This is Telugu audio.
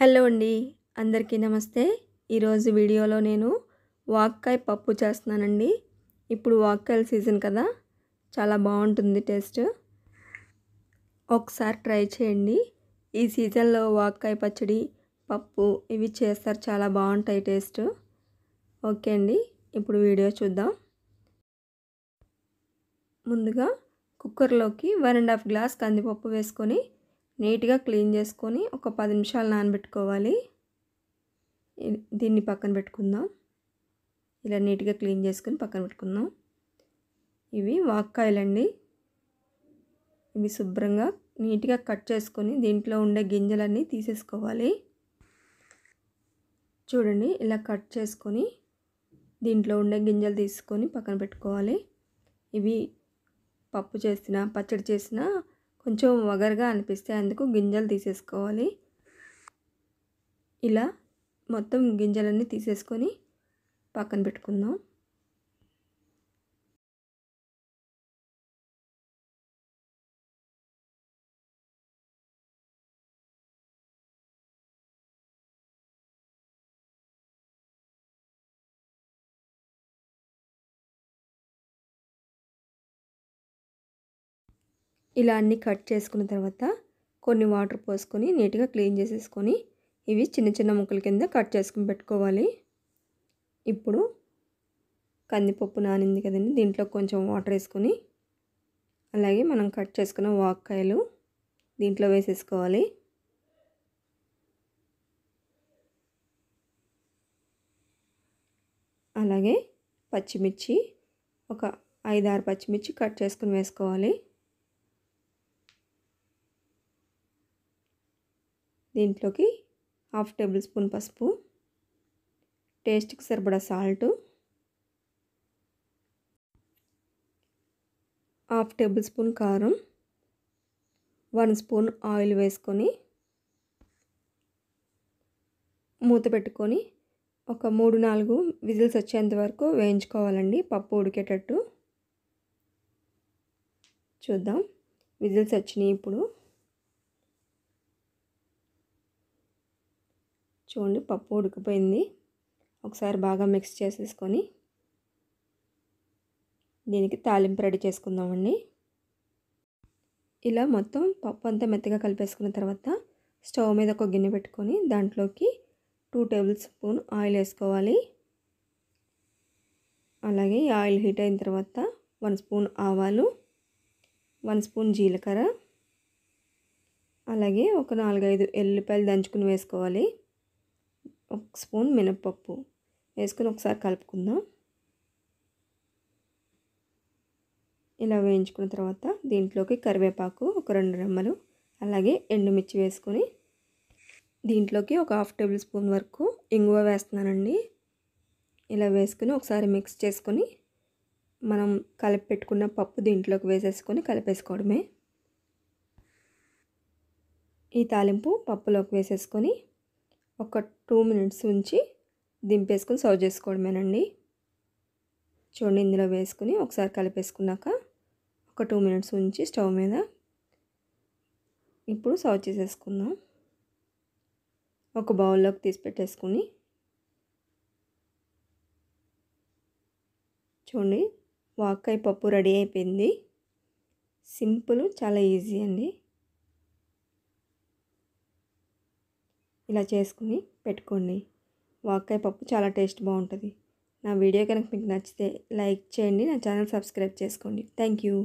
హలో అండి అందరికీ నమస్తే ఈరోజు వీడియోలో నేను వాక్కాయ పప్పు చేస్తున్నానండి ఇప్పుడు వాక్కాయల సీజన్ కదా చాలా బాగుంటుంది టేస్ట్ ఒకసారి ట్రై చేయండి ఈ సీజన్లో వాక్కాయ పచ్చడి పప్పు ఇవి చేస్తారు చాలా బాగుంటాయి టేస్ట్ ఓకే అండి ఇప్పుడు వీడియో చూద్దాం ముందుగా కుక్కర్లోకి వన్ అండ్ హాఫ్ గ్లాస్ కందిపప్పు వేసుకొని నీట్గా క్లీన్ చేసుకొని ఒక పది నిమిషాలు నానబెట్టుకోవాలి దీన్ని పక్కన పెట్టుకుందాం ఇలా నీట్గా క్లీన్ చేసుకొని పక్కన పెట్టుకుందాం ఇవి వాక్కాయలండి ఇవి శుభ్రంగా నీట్గా కట్ చేసుకొని దీంట్లో ఉండే గింజలన్నీ తీసేసుకోవాలి చూడండి ఇలా కట్ చేసుకొని దీంట్లో ఉండే గింజలు తీసుకొని పక్కన పెట్టుకోవాలి ఇవి పప్పు చేసిన పచ్చడి చేసిన కొంచెం వగరుగా అనిపిస్తే అందుకు గింజలు తీసేసుకోవాలి ఇలా మొత్తం గింజలన్నీ తీసేసుకొని పక్కన పెట్టుకుందాం ఇలా అన్నీ కట్ చేసుకున్న తర్వాత కొన్ని వాటర్ పోసుకొని నీట్గా క్లీన్ చేసేసుకొని ఇవి చిన్న చిన్న ముక్కల కింద కట్ చేసుకుని పెట్టుకోవాలి ఇప్పుడు కందిపప్పు నానింది కదండి దీంట్లో కొంచెం వాటర్ వేసుకొని అలాగే మనం కట్ చేసుకున్న వాక్కాయలు దీంట్లో వేసేసుకోవాలి అలాగే పచ్చిమిర్చి ఒక ఐదారు పచ్చిమిర్చి కట్ చేసుకుని వేసుకోవాలి దీంట్లోకి హాఫ్ టేబుల్ స్పూన్ పసుపు టేస్ట్కి సరిపడా సాల్టు హాఫ్ టేబుల్ స్పూన్ కారం వన్ స్పూన్ ఆయిల్ వేసుకొని మూత పెట్టుకొని ఒక మూడు నాలుగు విజిల్స్ వచ్చేంత వరకు వేయించుకోవాలండి పప్పు ఉడికేటట్టు చూద్దాం విజిల్స్ వచ్చినాయి ఇప్పుడు చూడండి పప్పు ఉడికిపోయింది ఒకసారి బాగా మిక్స్ చేసేసుకొని దీనికి తాలింపు రెడీ చేసుకుందామండి ఇలా మొత్తం పప్పు అంతా మెత్తగా కలిపేసుకున్న తర్వాత స్టవ్ మీద ఒక గిన్నె పెట్టుకొని దాంట్లోకి టూ టేబుల్ స్పూన్ ఆయిల్ వేసుకోవాలి అలాగే ఆయిల్ హీట్ అయిన తర్వాత వన్ స్పూన్ ఆవాలు వన్ స్పూన్ జీలకర్ర అలాగే ఒక నాలుగైదు ఎల్లిపాయలు దంచుకుని వేసుకోవాలి ఒక స్పూన్ మినప్పప్పు వేసుకొని ఒకసారి కలుపుకుందాం ఇలా వేయించుకున్న తర్వాత దీంట్లోకి కరివేపాకు ఒక రెండు రెమ్మలు అలాగే ఎండుమిర్చి వేసుకొని దీంట్లోకి ఒక హాఫ్ టేబుల్ స్పూన్ వరకు ఇంగువ వేస్తున్నానండి ఇలా వేసుకుని ఒకసారి మిక్స్ చేసుకొని మనం కలిపి పెట్టుకున్న పప్పు దీంట్లోకి వేసేసుకొని కలిపేసుకోవడమే ఈ తాలింపు పప్పులోకి వేసేసుకొని ఒక టూ మినిట్స్ ఉంచి దింపేసుకుని సర్వ్ చేసుకోవడమేనండి చూడండి ఇందులో వేసుకుని ఒకసారి కలిపేసుకున్నాక ఒక టూ మినిట్స్ ఉంచి స్టవ్ మీద ఇప్పుడు సర్వ్ చేసేసుకుందాం ఒక బౌల్లోకి తీసి పెట్టేసుకుని చూడండి వాకాయ పప్పు రెడీ అయిపోయింది సింపుల్ చాలా ఈజీ అండి ఇలా చేసుకుని పెట్టుకోండి వాకాయ పప్పు చాలా టేస్ట్ బాగుంటుంది నా వీడియో కనుక మీకు నచ్చితే లైక్ చేయండి నా ఛానల్ సబ్స్క్రైబ్ చేసుకోండి థ్యాంక్ యూ